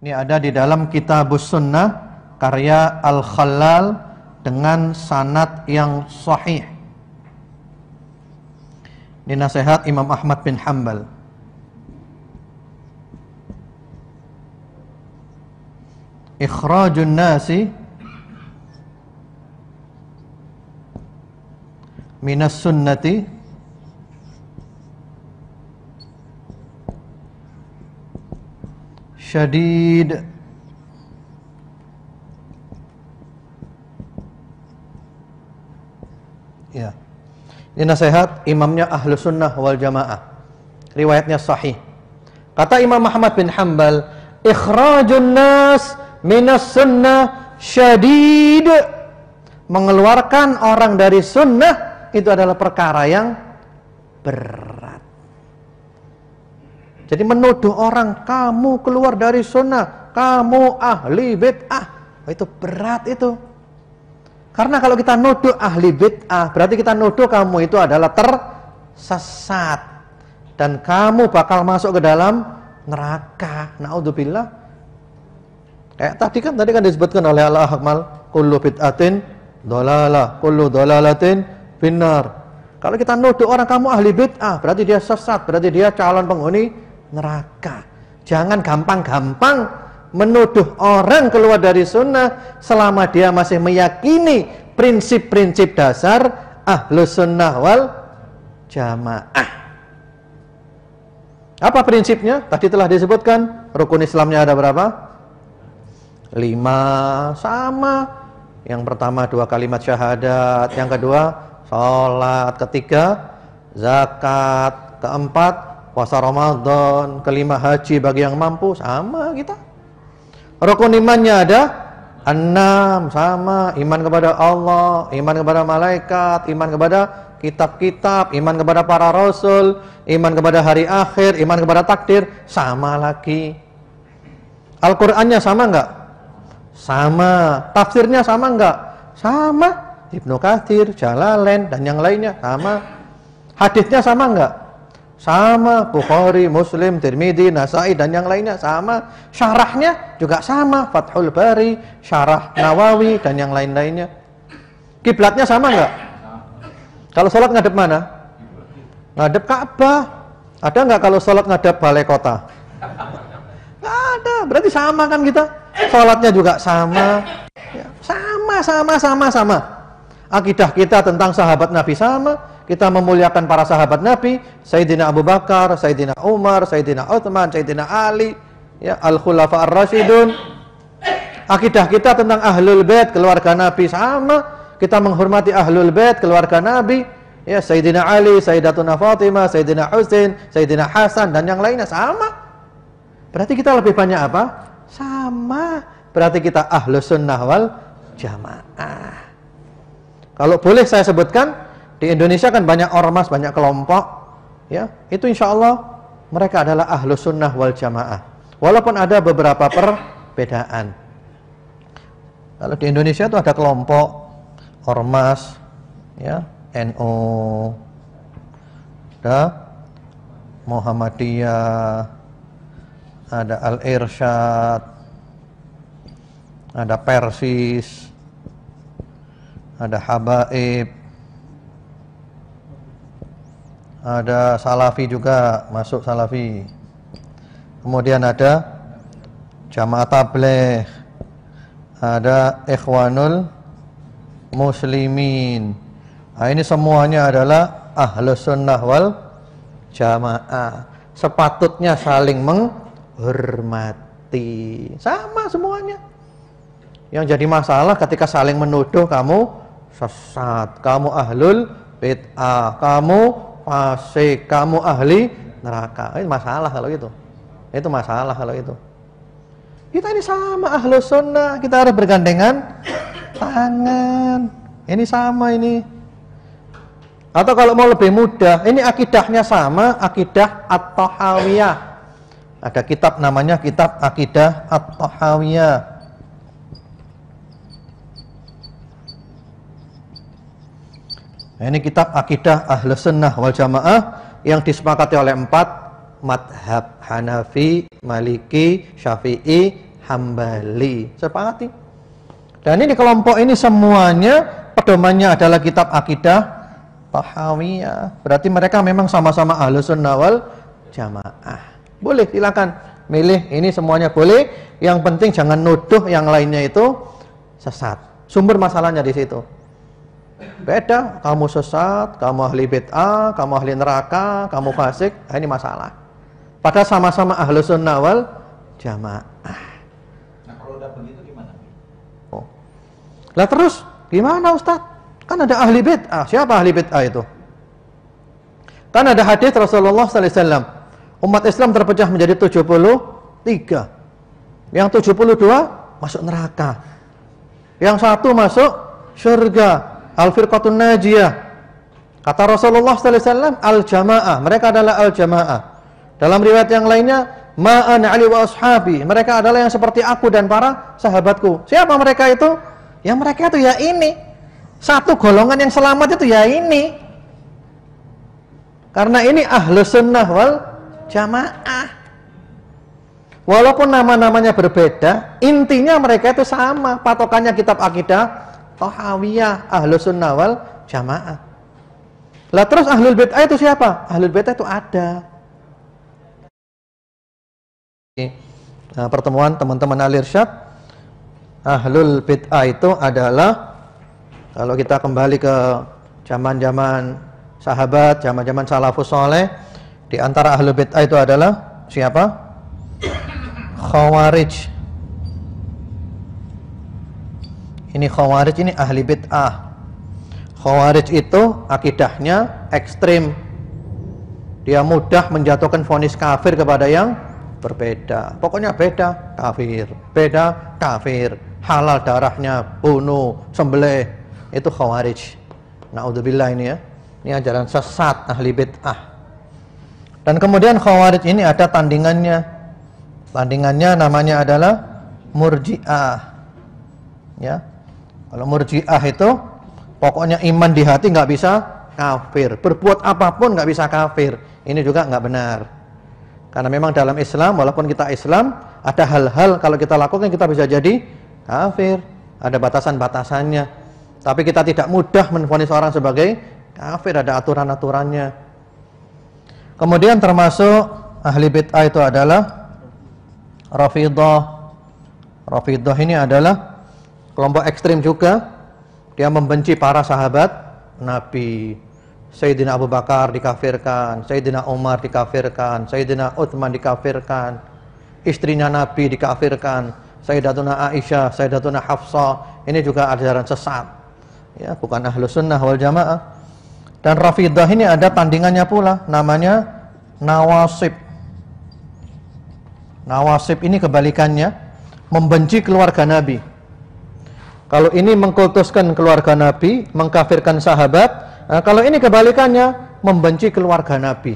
Ini ada di dalam Kitab Sunnah karya Al-Khalal dengan sanat yang sahih. Ini nasihat Imam Ahmad bin Hanbal. Ikhrajun nasi minas sunnati شديد ya ini nasihat imamnya ahlu sunnah wal jamaah riwayatnya sahih kata imam Muhammad bin Hanbal ikhrajun nas minas sunnah syadid mengeluarkan orang dari sunnah itu adalah perkara yang berat jadi menuduh orang kamu keluar dari sunnah, kamu ahli bid'ah, oh, itu berat itu. Karena kalau kita nuduh ahli bid'ah, berarti kita nuduh kamu itu adalah tersesat dan kamu bakal masuk ke dalam neraka. Naudzubillah. Kayak tadi kan tadi kan disebutkan oleh Allah Akmal, kullu bid'atin dolalah, kullu dolalatin binar. Kalau kita nuduh orang kamu ahli bid'ah, berarti dia sesat, berarti dia calon penghuni neraka. Jangan gampang-gampang menuduh orang keluar dari sunnah selama dia masih meyakini prinsip-prinsip dasar ahlu sunnah wal jamaah. Apa prinsipnya? Tadi telah disebutkan rukun Islamnya ada berapa? Lima sama. Yang pertama dua kalimat syahadat, yang kedua sholat, ketiga zakat, keempat puasa Ramadan, kelima haji bagi yang mampu, sama kita. Rukun imannya ada enam, sama. Iman kepada Allah, iman kepada malaikat, iman kepada kitab-kitab, iman kepada para rasul, iman kepada hari akhir, iman kepada takdir, sama lagi. Al-Qur'annya sama enggak? Sama. Tafsirnya sama enggak? Sama. Ibnu Kathir, Jalalain dan yang lainnya sama. Hadisnya sama enggak? Sama Bukhari, Muslim, Tirmidzi, Nasai dan yang lainnya sama. Syarahnya juga sama, Fathul Bari, Syarah Nawawi dan yang lain-lainnya. Kiblatnya sama nggak? Kalau sholat ngadep mana? Ngadep Ka'bah. Ada nggak kalau sholat ngadep balai kota? Nggak ada. Berarti sama kan kita? Sholatnya juga sama. Ya, sama, sama, sama, sama. Akidah kita tentang sahabat Nabi sama, kita memuliakan para sahabat Nabi, Sayyidina Abu Bakar, Sayyidina Umar, Sayyidina Uthman, Sayyidina Ali, ya Al-Khulafa Ar-Rasyidun. Akidah kita tentang Ahlul Bait, keluarga Nabi sama, kita menghormati Ahlul Bait, keluarga Nabi, ya Sayyidina Ali, Sayyidatuna Fatimah, Sayyidina Husain, Sayyidina Hasan dan yang lainnya sama. Berarti kita lebih banyak apa? Sama. Berarti kita Ahlus Sunnah wal Jamaah. Kalau boleh saya sebutkan, di Indonesia kan banyak ormas, banyak kelompok, ya. Itu insya Allah mereka adalah ahlu sunnah wal jamaah. Walaupun ada beberapa perbedaan. Kalau di Indonesia itu ada kelompok ormas, ya, NU, ada Muhammadiyah, ada Al Irsyad, ada Persis, ada habaib, ada salafi juga masuk salafi. Kemudian ada jamaah tabligh, ada ikhwanul muslimin. Nah, ini semuanya adalah ahlus sunnah wal jamaah. Sepatutnya saling menghormati. Sama semuanya. Yang jadi masalah ketika saling menuduh kamu sesat, kamu ahlul bid'ah, kamu fasik, kamu ahli neraka. Ini masalah kalau itu. Itu masalah kalau itu. Kita ini sama ahlu sunnah, kita harus bergandengan tangan. Ini sama ini. Atau kalau mau lebih mudah, ini akidahnya sama, akidah at-tahawiyah. Ada kitab namanya kitab akidah at-tahawiyah. Nah, ini kitab Akidah ahlusunnah Sunnah wal Jamaah yang disepakati oleh empat madhab Hanafi, Maliki, Syafi'i, Hambali. Sepakati. Dan ini kelompok ini semuanya pedomannya adalah kitab Akidah Tahawiyah. Berarti mereka memang sama-sama ahlusunnah Sunnah wal Jamaah. Boleh silakan milih ini semuanya boleh. Yang penting jangan nuduh yang lainnya itu sesat. Sumber masalahnya di situ. Beda, kamu sesat, kamu ahli bid'ah, kamu ahli neraka, kamu fasik, nah, ini masalah. pada sama-sama ahlu sunnah wal jamaah. Nah kalau udah begitu gimana? Oh. Lah terus, gimana Ustaz? Kan ada ahli bid'ah. Siapa ahli bid'ah itu? Kan ada hadis Rasulullah saw umat Islam terpecah menjadi 73. Yang 72 masuk neraka. Yang satu masuk surga al-firqatun najiyah. Kata Rasulullah sallallahu al-jamaah, mereka adalah al-jamaah. Dalam riwayat yang lainnya ma'an ali wa ashabi, mereka adalah yang seperti aku dan para sahabatku. Siapa mereka itu? Ya mereka itu ya ini. Satu golongan yang selamat itu ya ini. Karena ini ahlu sunnah wal jamaah. Walaupun nama-namanya berbeda, intinya mereka itu sama. Patokannya kitab akidah, Tohawiyah, ahlu sunnah wal jamaah. Lah terus ahlul bid'ah itu siapa? Ahlul bid'ah itu ada. Nah, pertemuan teman-teman Alirsyad ahlul bid'ah itu adalah kalau kita kembali ke zaman-zaman sahabat, zaman-zaman salafus soleh, di antara ahlul bid'ah itu adalah siapa? Khawarij Ini khawarij ini ahli bid'ah. Khawarij itu akidahnya ekstrim. Dia mudah menjatuhkan vonis kafir kepada yang berbeda. Pokoknya beda kafir, beda kafir. Halal darahnya, bunuh, sembelih. Itu khawarij. Naudzubillah ini ya. Ini ajaran sesat ahli bid'ah. Dan kemudian khawarij ini ada tandingannya. Tandingannya namanya adalah murji'ah. Ya, kalau murjiah itu pokoknya iman di hati nggak bisa kafir. Berbuat apapun nggak bisa kafir. Ini juga nggak benar. Karena memang dalam Islam, walaupun kita Islam, ada hal-hal kalau kita lakukan kita bisa jadi kafir. Ada batasan-batasannya. Tapi kita tidak mudah menfonis orang sebagai kafir. Ada aturan-aturannya. Kemudian termasuk ahli bid'ah itu adalah Rafidah. Rafidah ini adalah kelompok ekstrim juga dia membenci para sahabat Nabi Sayyidina Abu Bakar dikafirkan Sayyidina Umar dikafirkan Sayyidina Uthman dikafirkan istrinya Nabi dikafirkan Sayyidatuna Aisyah Sayyidatuna Hafsa, ini juga ajaran sesat ya bukan ahlu sunnah wal jamaah dan Rafidah ini ada tandingannya pula namanya Nawasib Nawasib ini kebalikannya membenci keluarga Nabi kalau ini mengkultuskan keluarga Nabi, mengkafirkan sahabat, nah, kalau ini kebalikannya membenci keluarga Nabi.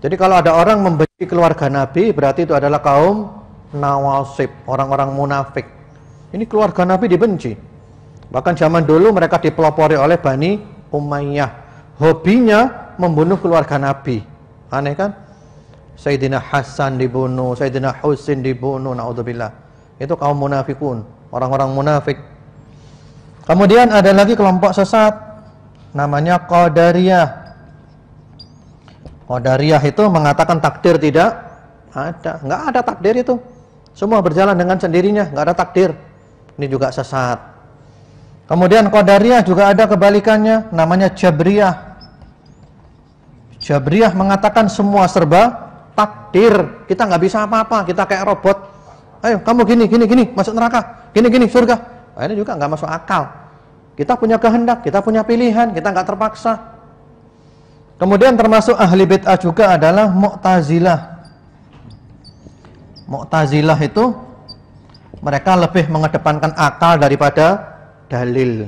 Jadi kalau ada orang membenci keluarga Nabi, berarti itu adalah kaum nawasib, orang-orang munafik. Ini keluarga Nabi dibenci. Bahkan zaman dulu mereka dipelopori oleh Bani Umayyah. Hobinya membunuh keluarga Nabi. Aneh kan? Sayyidina Hasan dibunuh, Sayyidina Husin dibunuh, naudzubillah. Itu kaum munafikun orang-orang munafik. Kemudian ada lagi kelompok sesat namanya Qadariyah. Qadariyah itu mengatakan takdir tidak ada, nggak ada takdir itu. Semua berjalan dengan sendirinya, nggak ada takdir. Ini juga sesat. Kemudian Qadariyah juga ada kebalikannya, namanya Jabriyah. Jabriyah mengatakan semua serba takdir, kita nggak bisa apa-apa, kita kayak robot ayo kamu gini gini gini masuk neraka, gini gini surga. Nah, ini juga nggak masuk akal. Kita punya kehendak, kita punya pilihan, kita nggak terpaksa. Kemudian termasuk ahli bid'ah juga adalah Mu'tazilah. Mu'tazilah itu mereka lebih mengedepankan akal daripada dalil.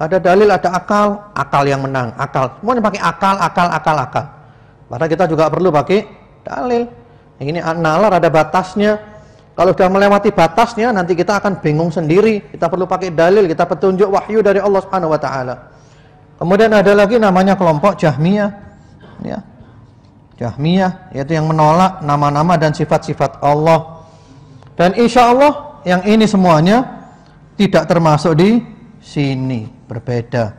Ada dalil, ada akal, akal yang menang, akal. Semuanya pakai akal, akal, akal, akal. Padahal kita juga perlu pakai dalil. Ini nalar ada batasnya. Kalau sudah melewati batasnya nanti kita akan bingung sendiri. Kita perlu pakai dalil, kita petunjuk wahyu dari Allah Subhanahu wa taala. Kemudian ada lagi namanya kelompok Jahmiyah ya. Jahmiyah yaitu yang menolak nama-nama dan sifat-sifat Allah. Dan insya Allah yang ini semuanya tidak termasuk di sini, berbeda.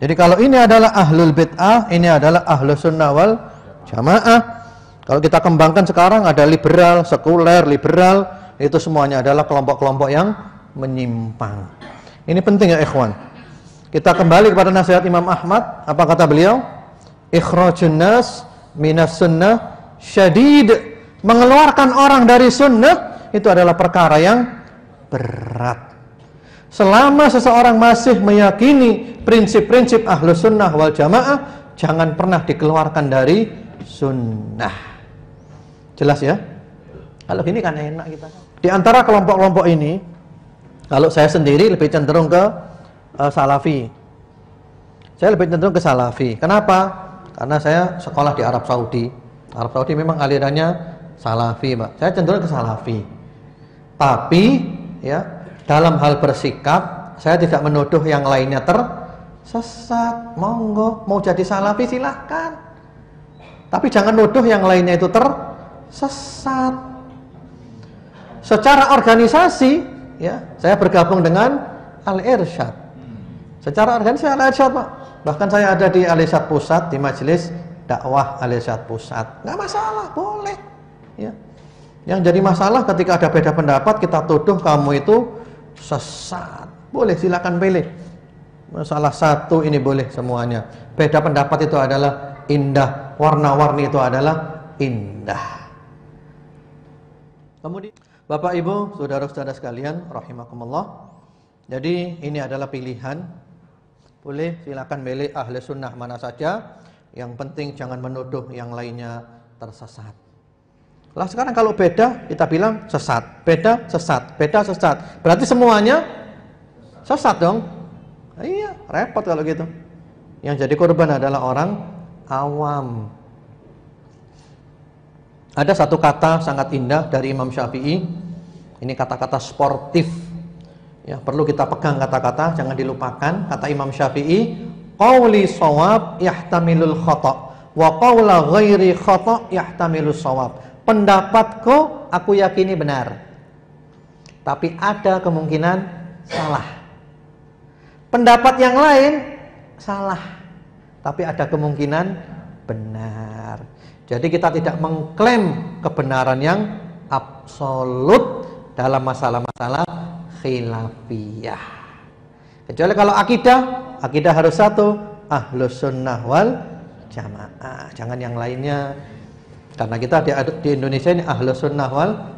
Jadi kalau ini adalah ahlul bid'ah, ini adalah ahlus sunnah wal jamaah. Kalau kita kembangkan sekarang ada liberal, sekuler, liberal, itu semuanya adalah kelompok-kelompok yang menyimpang. Ini penting ya ikhwan. Kita kembali kepada nasihat Imam Ahmad, apa kata beliau? Ikhrajun nas minas sunnah syadid. Mengeluarkan orang dari sunnah itu adalah perkara yang berat. Selama seseorang masih meyakini prinsip-prinsip ahlus sunnah wal jamaah, jangan pernah dikeluarkan dari sunnah. Jelas ya? Kalau gini kan enak kita. Di antara kelompok-kelompok ini, kalau saya sendiri lebih cenderung ke uh, salafi. Saya lebih cenderung ke salafi. Kenapa? Karena saya sekolah di Arab Saudi. Arab Saudi memang alirannya salafi, Pak. Saya cenderung ke salafi. Tapi ya, dalam hal bersikap saya tidak menuduh yang lainnya tersesat. Monggo mau jadi salafi silahkan. Tapi jangan nuduh yang lainnya itu ter sesat. Secara organisasi, ya, saya bergabung dengan Al-Irsyad. Secara organisasi Al-Irsyad, Pak. Bahkan saya ada di Al-Irsyad Pusat di majelis dakwah Al-Irsyad Pusat. Nggak masalah, boleh. Ya. Yang jadi masalah ketika ada beda pendapat kita tuduh kamu itu sesat. Boleh silakan pilih. Salah satu ini boleh semuanya. Beda pendapat itu adalah indah, warna-warni itu adalah indah. Kemudian Bapak Ibu, saudara-saudara sekalian, rahimakumullah. Jadi ini adalah pilihan. Boleh silakan milih ahli sunnah mana saja. Yang penting jangan menuduh yang lainnya tersesat. Lah sekarang kalau beda kita bilang sesat, beda sesat, beda sesat. Berarti semuanya sesat dong. Nah, iya, repot kalau gitu. Yang jadi korban adalah orang awam. Ada satu kata sangat indah dari Imam Syafi'i. Ini kata-kata sportif. Ya, perlu kita pegang kata-kata, jangan dilupakan. Kata Imam Syafi'i, Qawli sawab yahtamilul khotok. wa qawla ghairi khotok yahtamilul sawab." Pendapatku aku yakini benar. Tapi ada kemungkinan salah. Pendapat yang lain salah. Tapi ada kemungkinan benar. Jadi kita tidak mengklaim kebenaran yang absolut dalam masalah-masalah khilafiyah. Kecuali kalau akidah, akidah harus satu, ahlus sunnah wal jamaah. Jangan yang lainnya. Karena kita di, di Indonesia ini ahlus sunnah wal